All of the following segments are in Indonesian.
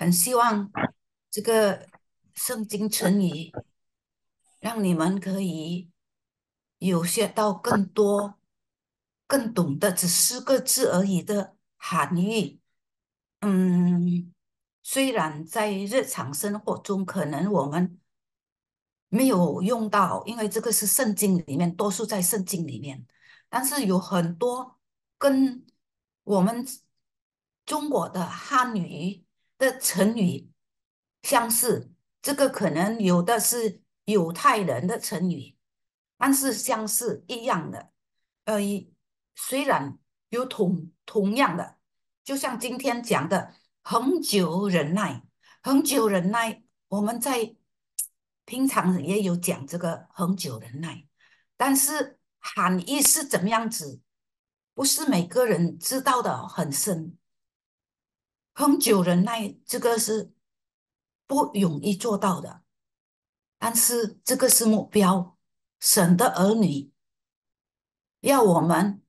很希望这个圣经成语，让你们可以有学到更多、更懂得，只四个字而已的含义。嗯，虽然在日常生活中可能我们没有用到，因为这个是圣经里面，多数在圣经里面，但是有很多跟我们中国的汉语。的成语相似，这个可能有的是犹太人的成语，但是相似一样的，呃，虽然有同同样的，就像今天讲的恒久忍耐，恒久忍耐，我们在平常也有讲这个恒久忍耐，但是含义是怎么样子，不是每个人知道的很深。恒久忍耐，这个是不容易做到的，但是这个是目标。省的儿女要我们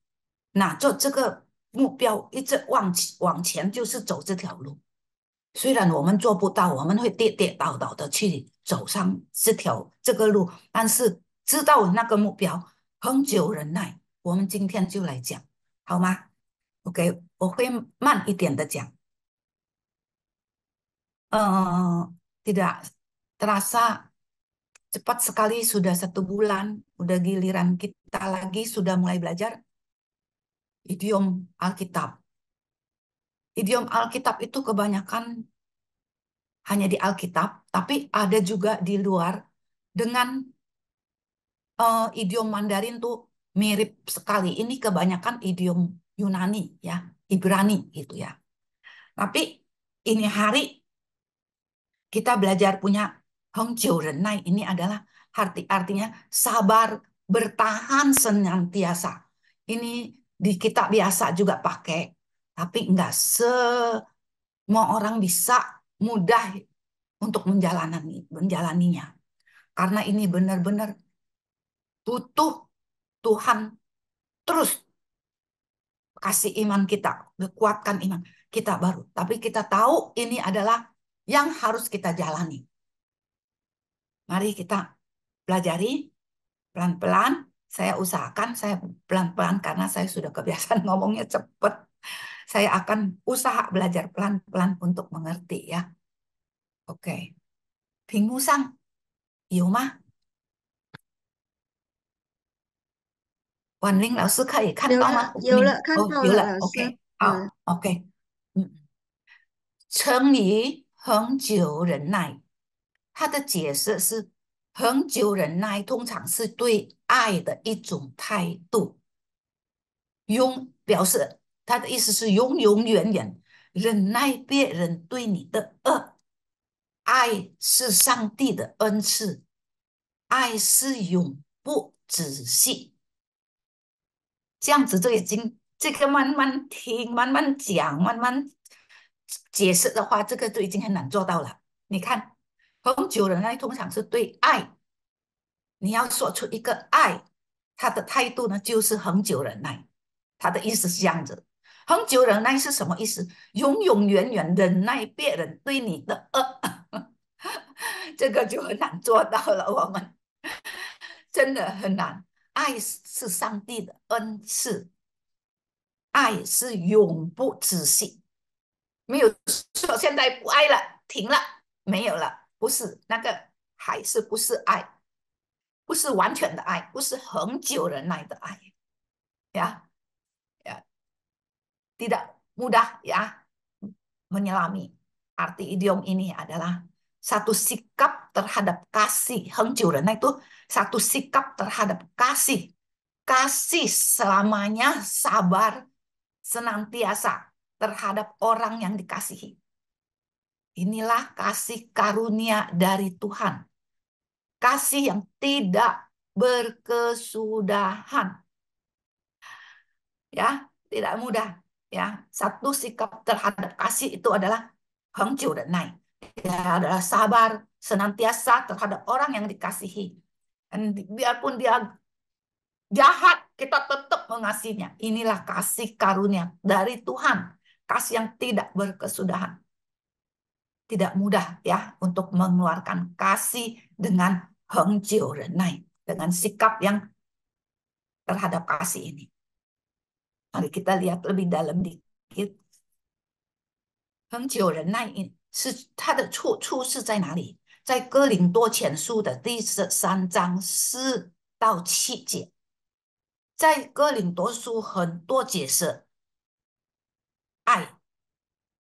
拿着这个目标一直往前往前，就是走这条路。虽然我们做不到，我们会跌跌倒倒的去走上这条这个路，但是知道那个目标，恒久忍耐。我们今天就来讲，好吗？OK，我会慢一点的讲。uh, tidak terasa cepat sekali sudah satu bulan, udah giliran kita lagi sudah mulai belajar idiom Alkitab. Idiom Alkitab itu kebanyakan hanya di Alkitab, tapi ada juga di luar dengan uh, idiom Mandarin tuh mirip sekali. Ini kebanyakan idiom Yunani ya, Ibrani gitu ya. Tapi ini hari kita belajar punya Hong Renai ini adalah arti artinya sabar bertahan senantiasa. Ini di kita biasa juga pakai, tapi nggak semua orang bisa mudah untuk menjalani menjalaninya. Karena ini benar-benar butuh Tuhan terus kasih iman kita, kekuatkan iman kita baru. Tapi kita tahu ini adalah yang harus kita jalani. Mari kita pelajari pelan-pelan. Saya usahakan, saya pelan-pelan karena saya sudah kebiasaan ngomongnya cepat. Saya akan usaha belajar pelan-pelan untuk mengerti ya. Oke. Okay. Pinggu sang, iyo mah? Wan Ling yi. 恒久忍耐，他的解释是：恒久忍耐通常是对爱的一种态度，永表示他的意思是永永远远忍耐别人对你的恶。爱是上帝的恩赐，爱是永不止息。这样子就已经这个慢慢听，慢慢讲，慢慢。解释的话，这个就已经很难做到了。你看，恒久忍耐，通常是对爱，你要说出一个爱，他的态度呢，就是恒久忍耐。他的意思是这样子：恒久忍耐是什么意思？永永远远忍耐别人对你的恶，这个就很难做到了。我们真的很难。爱是上帝的恩赐，爱是永不止息。没有说现在不爱了，停了，没有了，不是那个还是不是爱，不是完全的爱，不是很久人来的爱，ya, ya, tidak mudah ya menyelami. Arti idiom ini adalah satu sikap terhadap kasih, Nah itu satu sikap terhadap kasih, kasih selamanya sabar senantiasa terhadap orang yang dikasihi. Inilah kasih karunia dari Tuhan. Kasih yang tidak berkesudahan. Ya, tidak mudah. Ya, satu sikap terhadap kasih itu adalah hancur dan naik. Ya, adalah sabar senantiasa terhadap orang yang dikasihi. Dan biarpun dia jahat, kita tetap mengasihinya. Inilah kasih karunia dari Tuhan kas yang tidak berkesudahan. Tidak mudah ya untuk mengeluarkan kasih dengan hengjiu renai, dengan sikap yang terhadap kasih ini. Mari kita lihat lebih dalam dikit. Hengjiu renai ini 是它的出处是在哪里？在哥林多前书的第十三章四到七节，在哥林多书很多解释爱，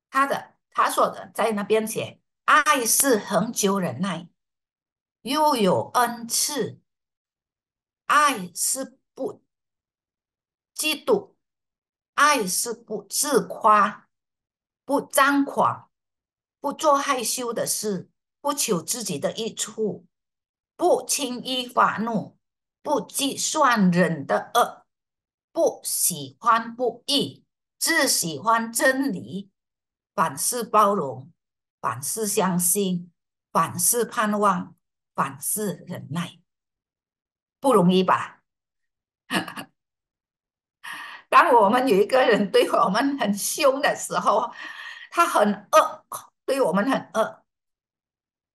他的他说的在那边写。爱是恒久忍耐，又有恩赐。爱是不嫉妒，爱是不自夸，不张狂，不做害羞的事，不求自己的益处，不轻易发怒，不计算人的恶，不喜欢不义。自喜欢真理，凡事包容，凡事相信，凡事盼望，凡事忍耐，不容易吧？当我们有一个人对我们很凶的时候，他很恶，对我们很恶，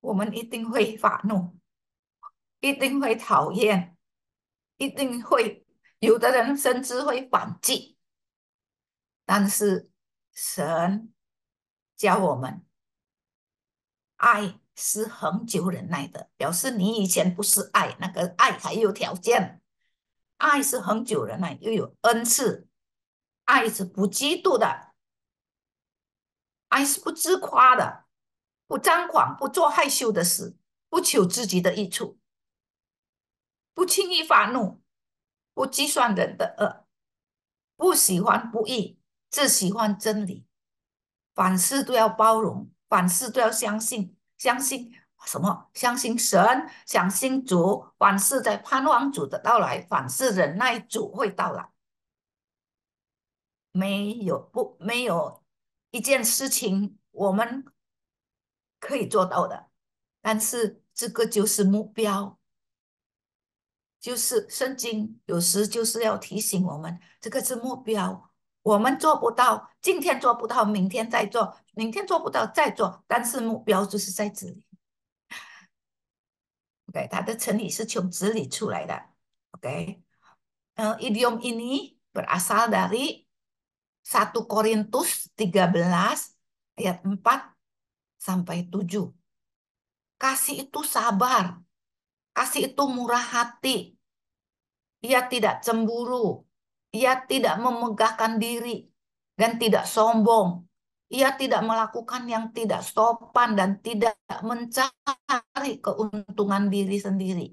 我们一定会发怒，一定会讨厌，一定会有的人甚至会反击。但是神教我们，爱是恒久忍耐的，表示你以前不是爱，那个爱才有条件。爱是恒久忍耐，又有恩赐，爱是不嫉妒的，爱是不自夸的，不张狂，不做害羞的事，不求自己的益处，不轻易发怒，不计算人的恶，不喜欢不义。只喜欢真理，凡事都要包容，凡事都要相信，相信什么？相信神，相信主。凡事在盼望主的到来，凡事忍耐，主会到来。没有不没有一件事情我们可以做到的，但是这个就是目标，就是圣经有时就是要提醒我们，这个是目标。我们做不到，今天做不到，明天再做，明天做不到再做，但是目标就是在这里。OK，它的成语是从这里出来的。OK，uh, idiom ini berasal dari satu Korintus tiga belas ayat empat sampai tujuh. Kasih itu sabar, kasih itu murah hati. Ia tidak cemburu, ia tidak memegahkan diri dan tidak sombong. Ia tidak melakukan yang tidak sopan dan tidak mencari keuntungan diri sendiri.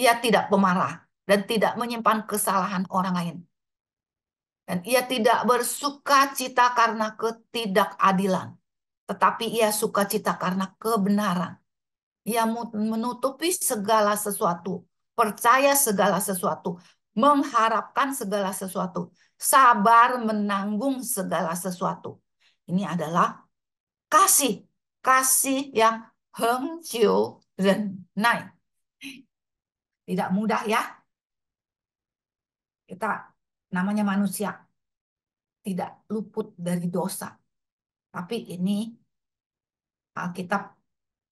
Ia tidak pemarah dan tidak menyimpan kesalahan orang lain. Dan ia tidak bersuka cita karena ketidakadilan, tetapi ia suka cita karena kebenaran. Ia menutupi segala sesuatu, percaya segala sesuatu, mengharapkan segala sesuatu, sabar menanggung segala sesuatu. Ini adalah kasih, kasih yang heng dan ren nah, Tidak mudah ya. Kita namanya manusia. Tidak luput dari dosa. Tapi ini Alkitab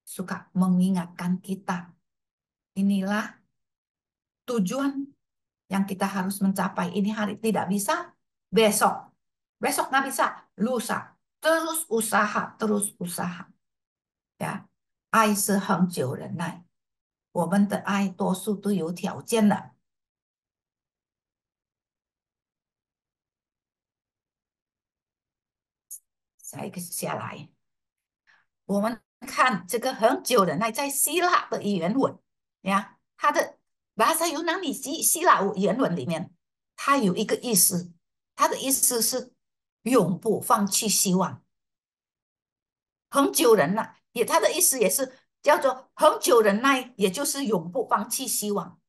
suka mengingatkan kita. Inilah tujuan yang kita harus mencapai ini hari tidak bisa besok besok nggak bisa lusa terus usaha terus usaha ya ai nai ai tiao jian sai xia lai a jiu se su ren men de le ge men hong duo du you wo wo k 爱是恒 e 忍耐我们的爱多数都有条件的下一个下来我们看这个恒久忍 a 在 w e 的原文你 a 它的拿塞罗那你希希腊原文里面，它有一个意思，它的意思是永不放弃希望。恒久人耐，也他的意思也是叫做恒久人耐，也就是永不放弃希望，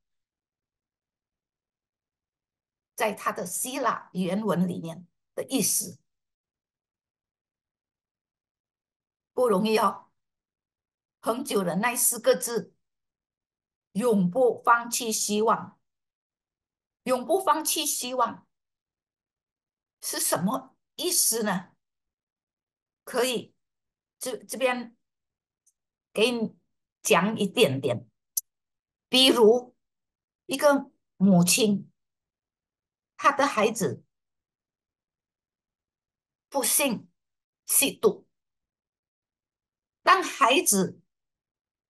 在他的希腊原文里面的意思不容易哦，恒久人耐四个字。永不放弃希望，永不放弃希望是什么意思呢？可以这这边给你讲一点点，比如一个母亲，她的孩子不幸吸毒，当孩子。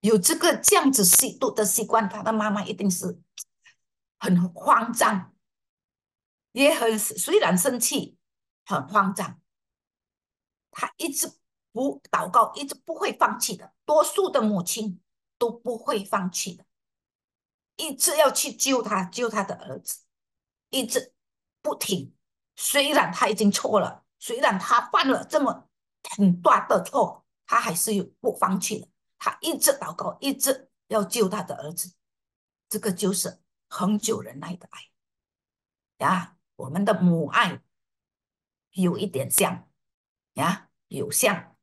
有这个这样子吸毒的习惯，他的妈妈一定是很慌张，也很虽然生气，很慌张。他一直不祷告，一直不会放弃的。多数的母亲都不会放弃的，一直要去救他，救他的儿子，一直不停。虽然他已经错了，虽然他犯了这么很大的错，他还是有不放弃的。他一直祷告，一直要救他的儿子。这个就是恒久忍耐的爱呀。我们的母爱有一点像呀，有像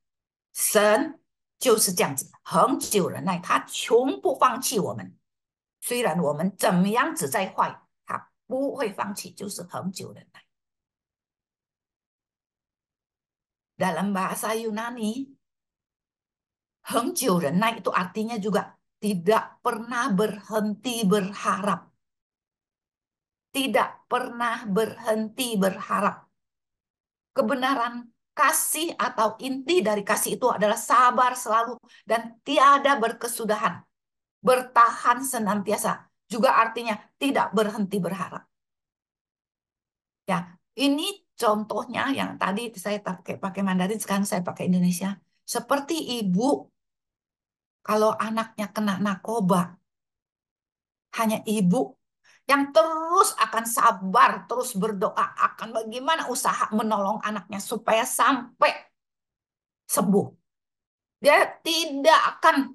神就是这样子恒久忍耐，他从不放弃我们。虽然我们怎么样子再坏，他不会放弃，就是恒久忍耐。dan Renai itu artinya juga tidak pernah berhenti berharap. Tidak pernah berhenti berharap. Kebenaran kasih atau inti dari kasih itu adalah sabar selalu dan tiada berkesudahan. Bertahan senantiasa. Juga artinya tidak berhenti berharap. Ya, ini contohnya yang tadi saya pakai Mandarin, sekarang saya pakai Indonesia. Seperti ibu kalau anaknya kena narkoba, hanya ibu yang terus akan sabar, terus berdoa akan bagaimana usaha menolong anaknya supaya sampai sembuh. Dia tidak akan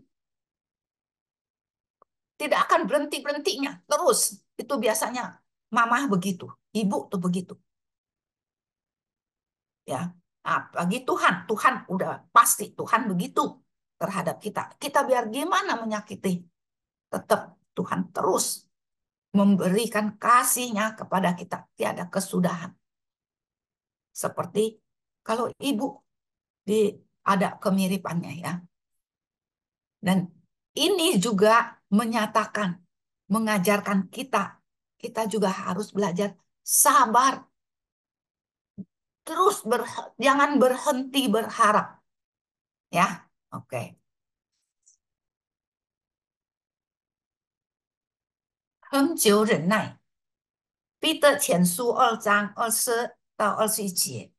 tidak akan berhenti-berhentinya terus. Itu biasanya mamah begitu, ibu tuh begitu. Ya, nah, bagi Tuhan, Tuhan udah pasti Tuhan begitu terhadap kita. Kita biar gimana menyakiti, tetap Tuhan terus memberikan kasihnya kepada kita. Tiada kesudahan. Seperti kalau ibu di ada kemiripannya ya. Dan ini juga menyatakan, mengajarkan kita. Kita juga harus belajar sabar. Terus ber, jangan berhenti berharap. Ya. OK，恒久忍耐。彼得前书二章二十到二十一节：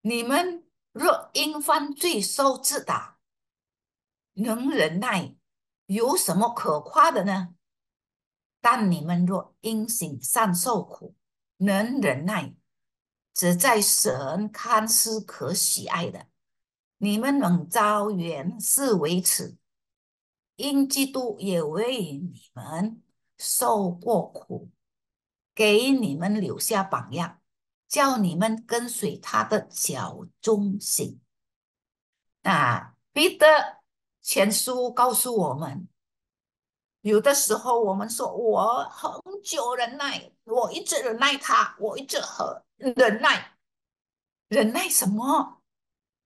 你们若因犯罪受自打，能忍耐，有什么可夸的呢？但你们若因行善受苦，能忍耐，只在神看是可喜爱的。你们能招远是为此，因基督也为你们受过苦，给你们留下榜样，叫你们跟随他的脚中行。那彼得前书告诉我们，有的时候我们说，我很久忍耐，我一直忍耐他，我一直很忍耐，忍耐什么？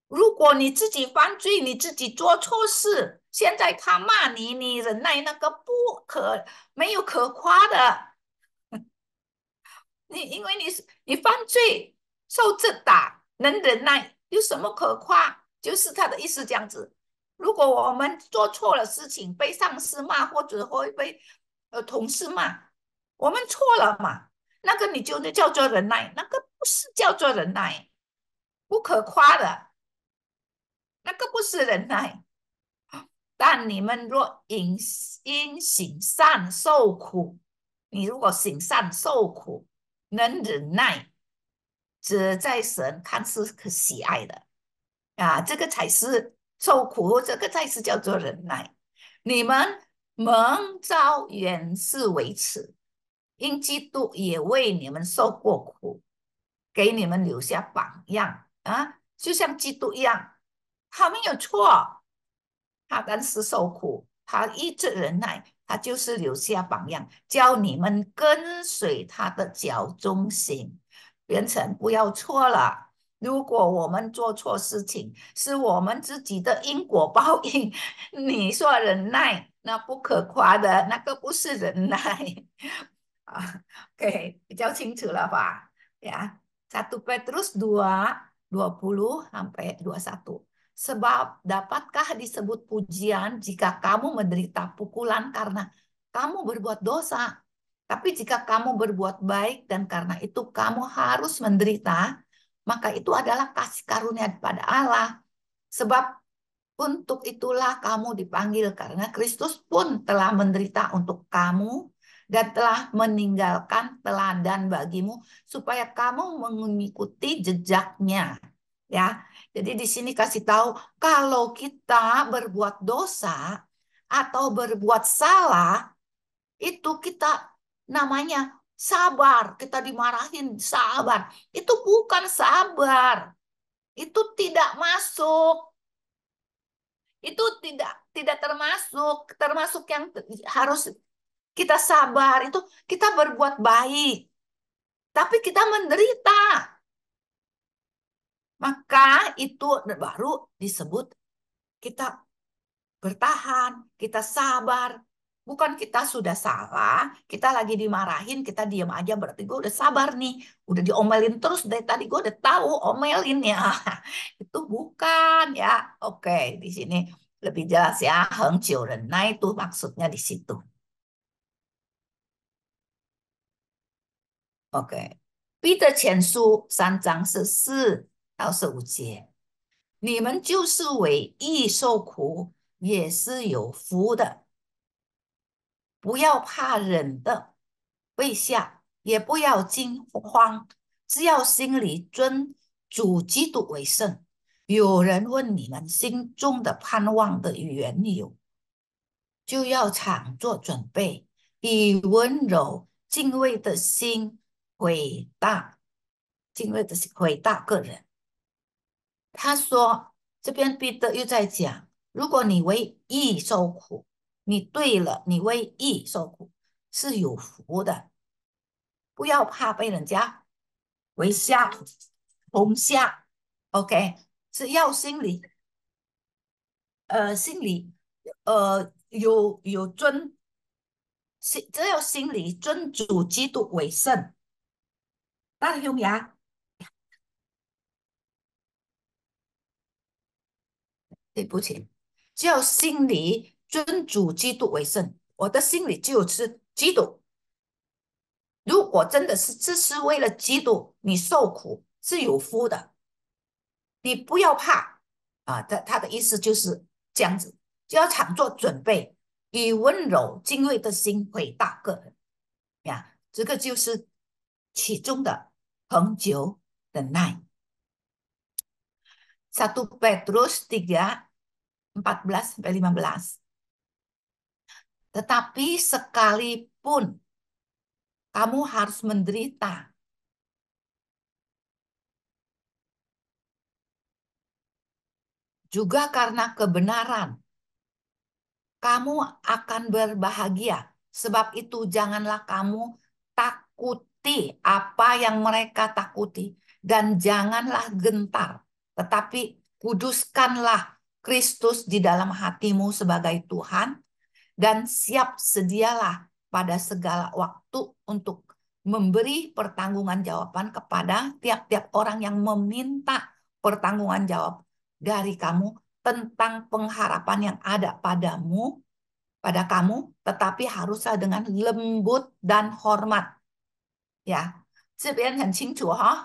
如果你自己犯罪，你自己做错事，现在他骂你，你忍耐那个不可没有可夸的。你因为你是你犯罪受这打，能忍耐有什么可夸？就是他的意思这样子。如果我们做错了事情，被上司骂或者会被呃同事骂，我们错了嘛？那个你就那叫做忍耐，那个不是叫做忍耐，不可夸的。那个不是忍耐，但你们若因因行善受苦，你如果行善受苦，能忍耐，这在神看是可喜爱的啊！这个才是受苦，这个才是叫做忍耐。你们蒙召原是为此，因基督也为你们受过苦，给你们留下榜样啊！就像基督一样。他没有错，他当时受苦，他一直忍耐，他就是留下榜样，教你们跟随他的脚中心，变成，不要错了。如果我们做错事情，是我们自己的因果报应。你说忍耐，那不可夸的，那个不是忍耐 啊。OK，比较清楚了吧？Yeah，satu petrus dua dua puluh sampai dua satu. Sebab dapatkah disebut pujian jika kamu menderita pukulan karena kamu berbuat dosa? Tapi jika kamu berbuat baik dan karena itu kamu harus menderita, maka itu adalah kasih karunia kepada Allah. Sebab untuk itulah kamu dipanggil karena Kristus pun telah menderita untuk kamu dan telah meninggalkan teladan bagimu supaya kamu mengikuti jejaknya. Ya, jadi di sini kasih tahu kalau kita berbuat dosa atau berbuat salah itu kita namanya sabar, kita dimarahin sabar. Itu bukan sabar. Itu tidak masuk. Itu tidak tidak termasuk termasuk yang harus kita sabar itu kita berbuat baik. Tapi kita menderita maka itu baru disebut kita bertahan, kita sabar. Bukan kita sudah salah, kita lagi dimarahin, kita diam aja. Berarti gue udah sabar nih, udah diomelin terus dari tadi gue udah tahu omelin ya. Itu bukan ya. Oke, di sini lebih jelas ya, heng children. Nah itu maksudnya di situ. Oke, Peter 前书三章是四到五节，你们就是为义受苦，也是有福的。不要怕忍的，被吓，也不要惊慌，只要心里尊主基督为圣。有人问你们心中的盼望的缘由，就要常做准备，以温柔敬畏的心回答，敬畏的心回答个人。他说：“这边彼得又在讲，如果你为义受苦，你对了，你为义受苦是有福的，不要怕被人家为下同下。OK，只要心里，呃，心里，呃，有有尊心，只要心里尊主基督为圣。大兄弟。”对不起，只要心里尊主基督为圣，我的心里就是基督。如果真的是只是为了基督，你受苦是有福的，你不要怕啊！他他的意思就是这样子，就要常做准备，以温柔敬畏的心回答各人。呀，这个就是其中的恒久的耐。Satu Petrus 14 sampai 15. Tetapi sekalipun kamu harus menderita juga karena kebenaran kamu akan berbahagia. Sebab itu janganlah kamu takuti apa yang mereka takuti dan janganlah gentar, tetapi kuduskanlah Kristus di dalam hatimu sebagai Tuhan, dan siap sedialah pada segala waktu untuk memberi pertanggungan jawaban kepada tiap-tiap orang yang meminta pertanggungan jawab dari kamu tentang pengharapan yang ada padamu pada kamu tetapi haruslah dengan lembut dan hormat ya sebenarnya yang cingcu Indonesia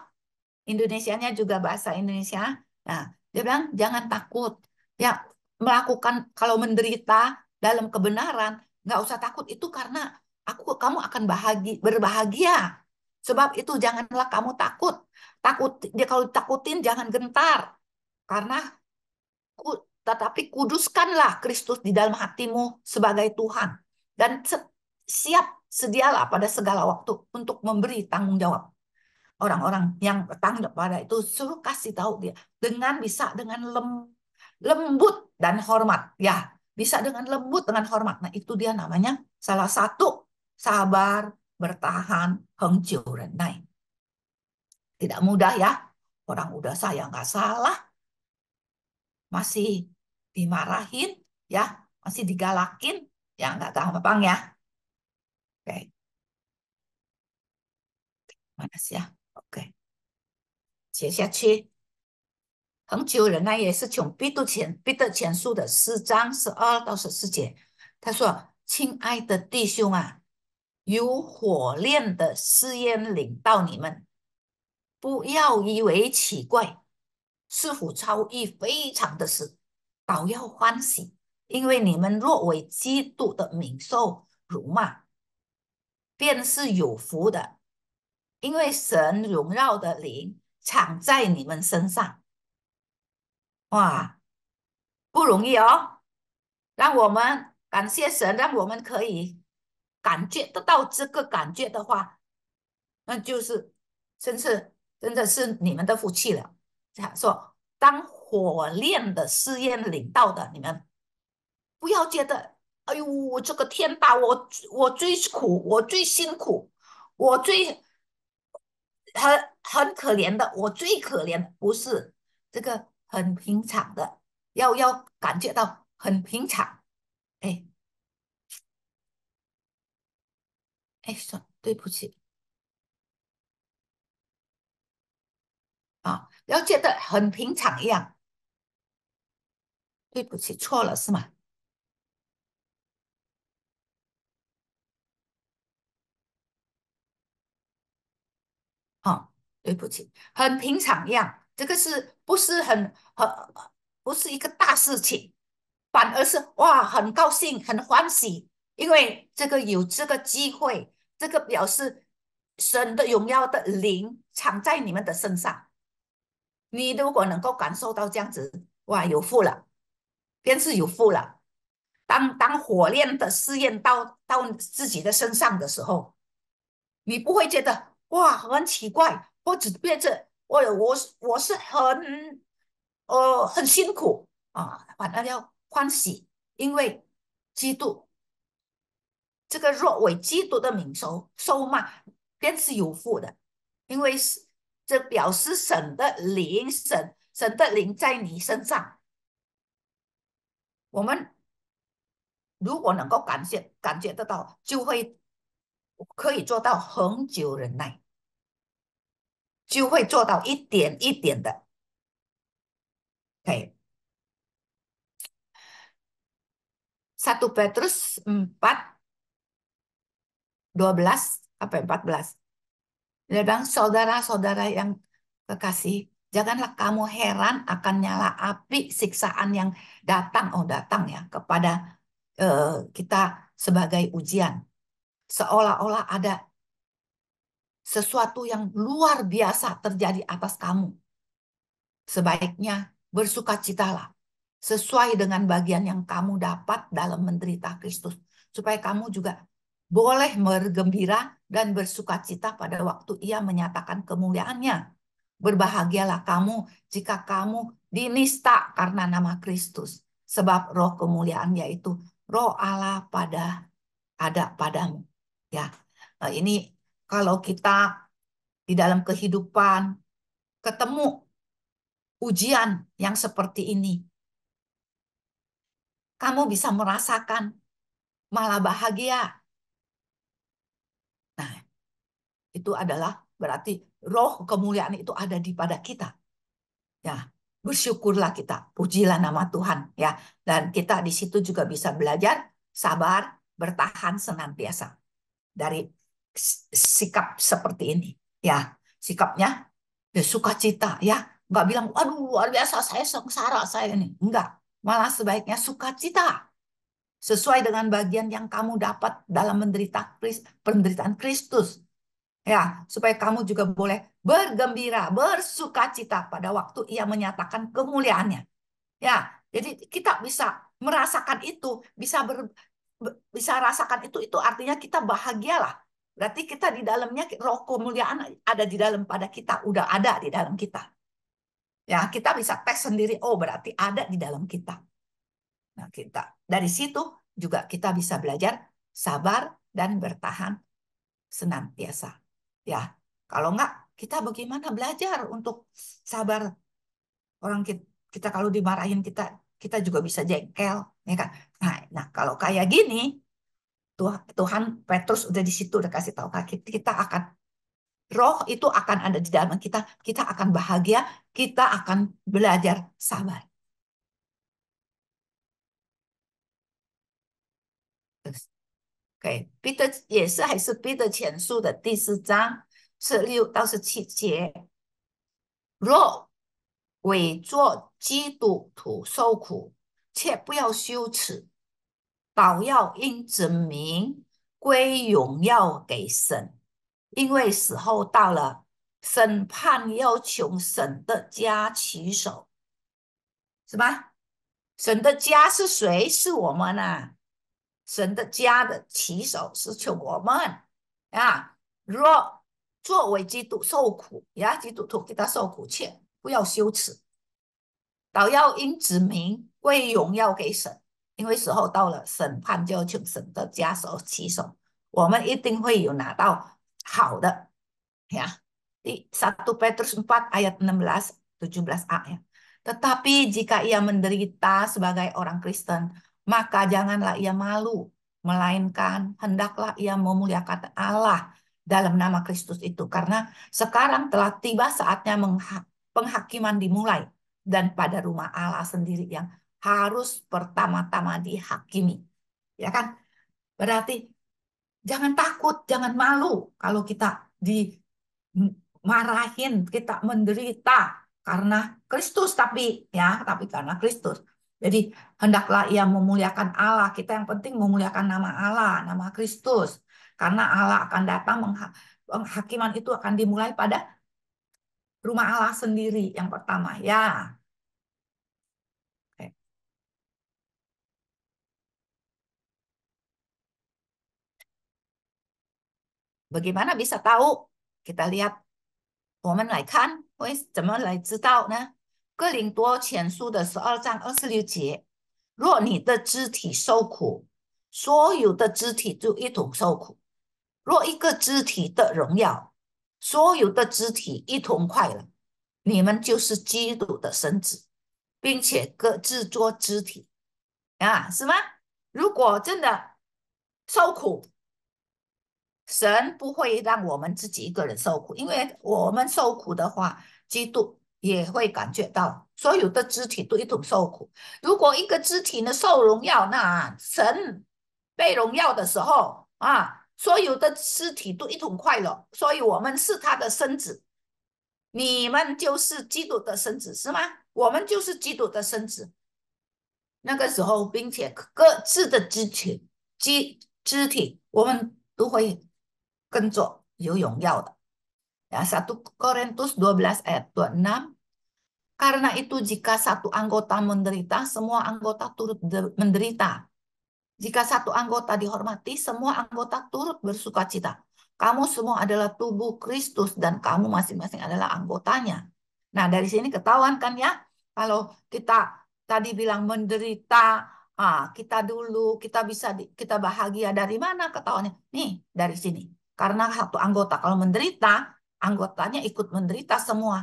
Indonesianya juga bahasa Indonesia nah dia bilang jangan takut yang melakukan kalau menderita dalam kebenaran, nggak usah takut itu karena aku kamu akan bahagia berbahagia. Sebab itu janganlah kamu takut. Takut dia kalau takutin jangan gentar. Karena ku, tetapi kuduskanlah Kristus di dalam hatimu sebagai Tuhan dan se, siap sedialah pada segala waktu untuk memberi tanggung jawab orang-orang yang bertanggung jawab pada itu suruh kasih tahu dia dengan bisa dengan lem lembut dan hormat. Ya, bisa dengan lembut dengan hormat. Nah, itu dia namanya salah satu sabar, bertahan, hengjiu renai. Tidak mudah ya. Orang udah saya nggak salah. Masih dimarahin ya, masih digalakin ya nggak gampang ya. Oke. Mana sih ya? Oke. 写下去。很久人呢，也是从《彼得前彼得前书》的四章十二到十四节，他说：“亲爱的弟兄啊，有火炼的试验领到你们，不要以为奇怪。似乎超意非常的，是，倒要欢喜，因为你们若为基督的名受辱骂，便是有福的，因为神荣耀的灵藏在你们身上。”哇，不容易哦！让我们感谢神，让我们可以感觉得到这个感觉的话，那就是真是真的是你们的福气了。他说当火炼的试验领到的你们，不要觉得哎呦，我这个天大，我我最苦，我最辛苦，我最很很可怜的，我最可怜，不是这个。很平常的，要要感觉到很平常，哎，哎，说对不起，啊，要觉得很平常一样，对不起，错了是吗？好，对不起，很平常一样，这个是。不是很很不是一个大事情，反而是哇很高兴很欢喜，因为这个有这个机会，这个表示神的荣耀的灵藏在你们的身上。你如果能够感受到这样子，哇有福了，便是有福了。当当火炼的试验到到自己的身上的时候，你不会觉得哇很奇怪，或者变成我我是我是很，呃，很辛苦啊，反而要欢喜，因为基督这个若为基督的名受受骂，便是有福的，因为是这表示神的灵，神神的灵在你身上。我们如果能够感觉感觉得到，就会可以做到恒久忍耐。就会做到一点一点的。Oke. Satu Petrus empat dua belas apa empat belas. Dia bilang saudara-saudara yang kekasih, janganlah kamu heran akan nyala api siksaan yang datang oh datang ya kepada uh, kita sebagai ujian. Seolah-olah ada sesuatu yang luar biasa terjadi atas kamu. Sebaiknya bersukacitalah sesuai dengan bagian yang kamu dapat dalam menderita Kristus supaya kamu juga boleh bergembira dan bersukacita pada waktu ia menyatakan kemuliaannya. Berbahagialah kamu jika kamu dinista karena nama Kristus, sebab roh kemuliaan yaitu roh Allah pada ada padamu. Ya, eh, ini kalau kita di dalam kehidupan ketemu ujian yang seperti ini, kamu bisa merasakan malah bahagia. Nah, itu adalah berarti roh kemuliaan itu ada di pada kita. Ya, bersyukurlah kita, pujilah nama Tuhan ya. Dan kita di situ juga bisa belajar sabar, bertahan senantiasa dari sikap seperti ini ya sikapnya ya cita ya nggak bilang aduh luar biasa saya sengsara saya ini enggak malah sebaiknya suka cita sesuai dengan bagian yang kamu dapat dalam menderita penderitaan Kristus ya supaya kamu juga boleh bergembira bersukacita pada waktu ia menyatakan kemuliaannya ya jadi kita bisa merasakan itu bisa ber, bisa rasakan itu itu artinya kita bahagialah Berarti kita di dalamnya roh kemuliaan ada di dalam pada kita, udah ada di dalam kita. Ya, kita bisa tes sendiri, oh berarti ada di dalam kita. Nah, kita dari situ juga kita bisa belajar sabar dan bertahan senantiasa. Ya, kalau enggak kita bagaimana belajar untuk sabar orang kita, kita kalau dimarahin kita kita juga bisa jengkel, ya kan? Nah, nah kalau kayak gini Tuhan Petrus udah di situ udah kasih tahu kita akan roh itu akan ada di dalam kita, kita akan bahagia, kita akan belajar sabar. Peter, Peter OK，彼得也是还是彼得前书的第四章十六到十七节。若伪作基督徒受苦，却不要羞耻，祷要因子名归荣耀给神，因为时候到了，审判要求神的家起手。什么？神的家是谁？是我们啊！神的家的起手是求我们啊。若作为基督受苦，呀，基督徒给他受苦去，不要羞耻。祷要因子民归荣耀给神。因为时候到了，审判就从神的家手起手，我们一定会有拿到好的 ya di 1 Petrus 4 ayat 16 17a ya. Tetapi jika ia menderita sebagai orang Kristen, maka janganlah ia malu, melainkan hendaklah ia memuliakan Allah dalam nama Kristus itu karena sekarang telah tiba saatnya penghakiman dimulai dan pada rumah Allah sendiri yang harus pertama-tama dihakimi. Ya kan? Berarti jangan takut, jangan malu kalau kita dimarahin, kita menderita karena Kristus tapi ya, tapi karena Kristus. Jadi hendaklah ia memuliakan Allah. Kita yang penting memuliakan nama Allah, nama Kristus. Karena Allah akan datang penghakiman itu akan dimulai pada rumah Allah sendiri yang pertama ya bagaimana bisa tahu kita lihat，我们来看，会怎么来知道呢？哥林多前书的十二章二十六节：若你的肢体受苦，所有的肢体就一同受苦；若一个肢体的荣耀，所有的肢体一同快乐，你们就是基督的身子，并且各自作肢体。啊，是吗？如果真的受苦，神不会让我们自己一个人受苦，因为我们受苦的话，基督也会感觉到，所有的肢体都一同受苦。如果一个肢体呢受荣耀，那神被荣耀的时候啊，所有的肢体都一同快乐。所以，我们是他的身子，你们就是基督的身子，是吗？我们就是基督的身子。那个时候，并且各自的肢体、肢肢体，我们都会。kencok Yong Yao. Ya, 1 Korintus belas ayat dua enam. Karena itu jika satu anggota menderita, semua anggota turut menderita. Jika satu anggota dihormati, semua anggota turut bersuka cita. Kamu semua adalah tubuh Kristus dan kamu masing-masing adalah anggotanya. Nah, dari sini ketahuan kan ya, kalau kita tadi bilang menderita, ah, kita dulu, kita bisa kita bahagia dari mana ketahuannya? Nih, dari sini. Karena satu anggota kalau menderita, anggotanya ikut menderita semua.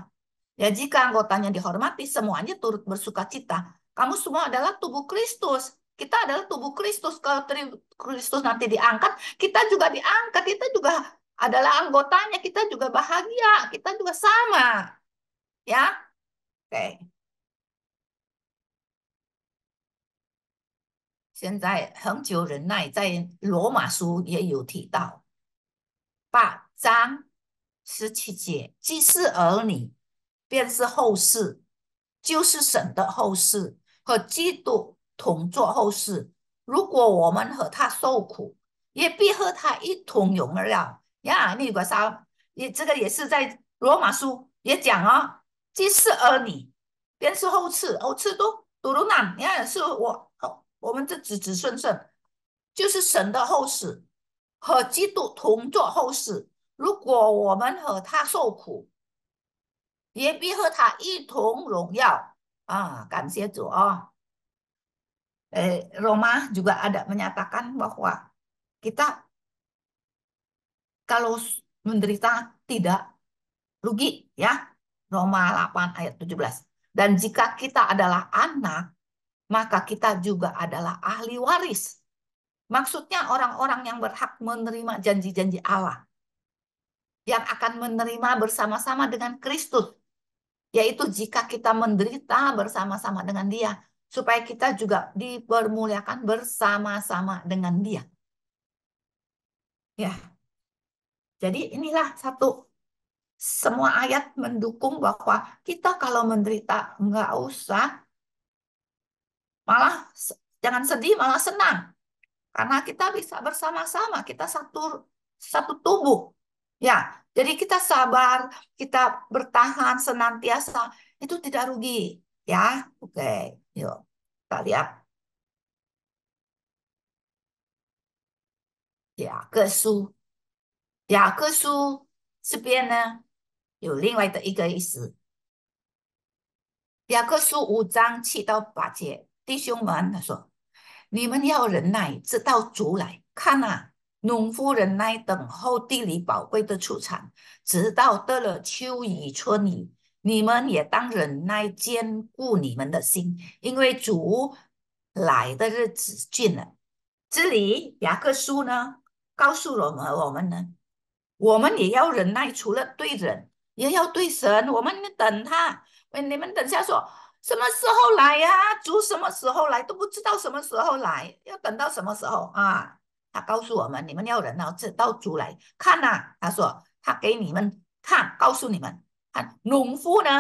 Ya jika anggotanya dihormati, semuanya turut bersuka cita. Kamu semua adalah tubuh Kristus. Kita adalah tubuh Kristus. Kalau Kristus nanti diangkat, kita juga diangkat. Kita juga adalah anggotanya. Kita juga bahagia. Kita juga sama. Ya, oke. Okay. 现在恒久忍耐，在罗马书也有提到。八章十七节，既是儿女，便是后世，就是神的后世，和基督同作后事。如果我们和他受苦，也必和他一同荣耀。你那个啥，也这个也是在罗马书也讲啊。既是儿女，便是后世，后嗣都都都难。你看是我，我们这子子孙孙，就是神的后世。和基督同做后世。如果我们和他受苦，也必和他一同荣耀啊！Kan Eh, Roma juga ada menyatakan bahwa kita kalau menderita tidak rugi ya. Roma 8 ayat 17. Dan jika kita adalah anak, maka kita juga adalah ahli waris Maksudnya orang-orang yang berhak menerima janji-janji Allah. Yang akan menerima bersama-sama dengan Kristus. Yaitu jika kita menderita bersama-sama dengan dia. Supaya kita juga dipermuliakan bersama-sama dengan dia. Ya. Jadi inilah satu semua ayat mendukung bahwa kita kalau menderita nggak usah malah jangan sedih malah senang karena kita bisa bersama-sama, kita satu satu tubuh. Ya, jadi kita sabar, kita bertahan senantiasa, itu tidak rugi, ya. Oke, yuk kita lihat. Ya, kesu. Ya, kesu 这边呢有另外的一个意思。雅各书五章七到八节，弟兄们，他说。你们要忍耐，直到主来。看呐，农夫忍耐等候地里宝贵的出产，直到得了秋雨春雨。你们也当忍耐，坚固你们的心，因为主来的日子近了。这里雅各书呢，告诉我们，我们呢，我们也要忍耐，除了对人，也要对神。我们等他，喂，你们等下说，什么时候来呀？主什么时候来都不知道，什么时候来要等到什么时候啊？他告诉我们，你们要忍到这到主来看呐。他说，他给你们看，告诉你们，看农夫呢，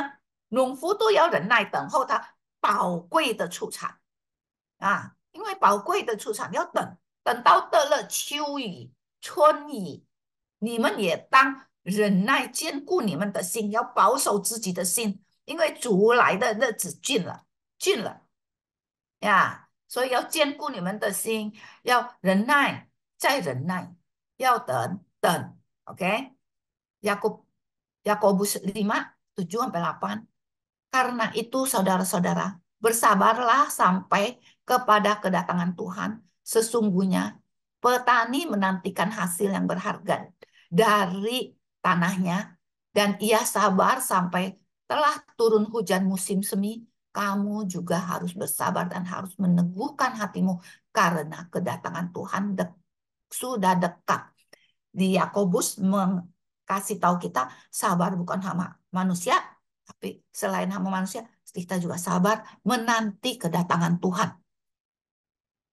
农夫都要忍耐等候他宝贵的出产啊，因为宝贵的出产要等，等到得了秋雨、春雨，你们也当忍耐，坚固你们的心，要保守自己的心。因为主来的日子近了，近了呀，所以要兼顾你们的心，要忍耐，再忍耐，要等等，oke？Okay? Yakub Yakobus lima sampai Karena itu saudara-saudara, bersabarlah sampai kepada kedatangan Tuhan. Sesungguhnya petani menantikan hasil yang berharga dari tanahnya dan ia sabar sampai telah turun hujan musim semi, kamu juga harus bersabar dan harus meneguhkan hatimu karena kedatangan Tuhan de sudah dekat. Di Yakobus kasih tahu kita sabar bukan hama manusia, tapi selain hama manusia, kita juga sabar menanti kedatangan Tuhan.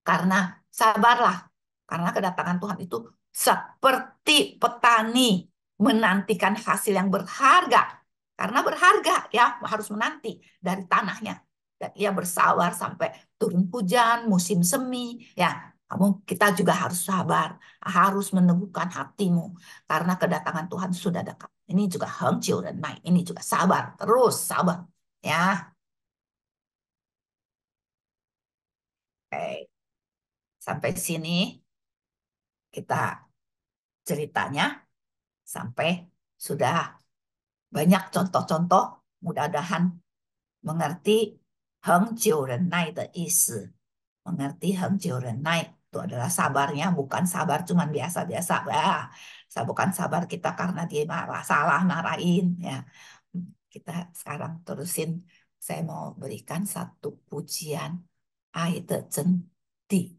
Karena sabarlah, karena kedatangan Tuhan itu seperti petani menantikan hasil yang berharga karena berharga ya, harus menanti dari tanahnya. Dan ia bersabar sampai turun hujan, musim semi, ya. Kamu kita juga harus sabar, harus meneguhkan hatimu karena kedatangan Tuhan sudah dekat. Ini juga hengciu dan naik, ini juga sabar, terus sabar, ya. Oke. Sampai sini kita ceritanya sampai sudah banyak contoh-contoh mudah-mudahan mengerti Heng Jiu Renai de isi. Mengerti Heng Jiu Renai itu adalah sabarnya bukan sabar cuman biasa-biasa. ya saya bukan sabar kita karena dia marah, salah marahin ya. Kita sekarang terusin saya mau berikan satu pujian Ai de Zhen Di.